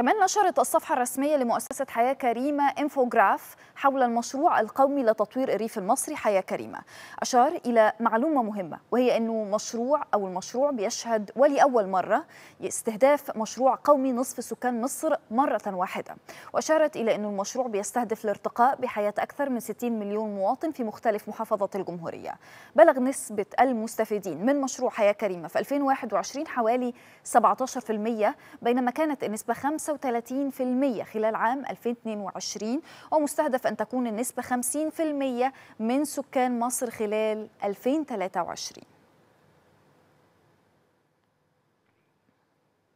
كمان نشرت الصفحة الرسمية لمؤسسة حياة كريمة انفوجراف حول المشروع القومي لتطوير الريف المصري حياة كريمة أشار إلى معلومة مهمة وهي أنه مشروع أو المشروع بيشهد ولأول مرة استهداف مشروع قومي نصف سكان مصر مرة واحدة وأشارت إلى أن المشروع بيستهدف الارتقاء بحياة أكثر من 60 مليون مواطن في مختلف محافظات الجمهورية بلغ نسبة المستفيدين من مشروع حياة كريمة في 2021 حوالي 17% بينما كانت النسبة 5 35% خلال عام 2022 ومستهدف أن تكون النسبة 50% من سكان مصر خلال 2023